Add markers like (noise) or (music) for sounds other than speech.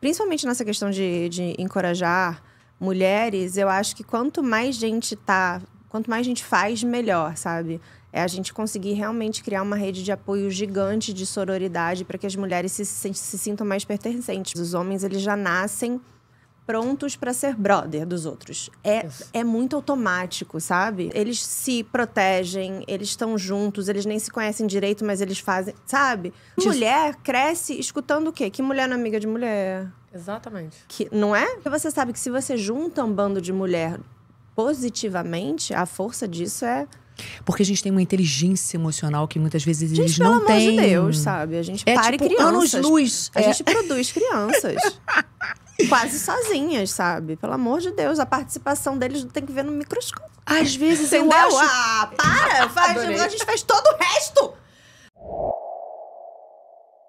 principalmente nessa questão de, de encorajar mulheres, eu acho que quanto mais gente tá, quanto mais gente faz, melhor, sabe? É a gente conseguir realmente criar uma rede de apoio gigante de sororidade para que as mulheres se, se, se sintam mais pertencentes. Os homens, eles já nascem prontos para ser brother dos outros. É, é muito automático, sabe? Eles se protegem, eles estão juntos, eles nem se conhecem direito, mas eles fazem, sabe? Mulher cresce escutando o quê? Que mulher não é amiga de mulher. Exatamente. Que, não é? Porque você sabe que se você junta um bando de mulher positivamente, a força disso é porque a gente tem uma inteligência emocional que muitas vezes gente, eles não têm. Pelo amor de Deus, sabe? A gente é, para tipo, crianças. Anos luz. A é. gente produz crianças. (laughs) quase sozinhas, sabe? Pelo amor de Deus, a participação deles tem que ver no microscópio. Às vezes Entendeu? eu acho... Ah, para! Faz, a gente faz todo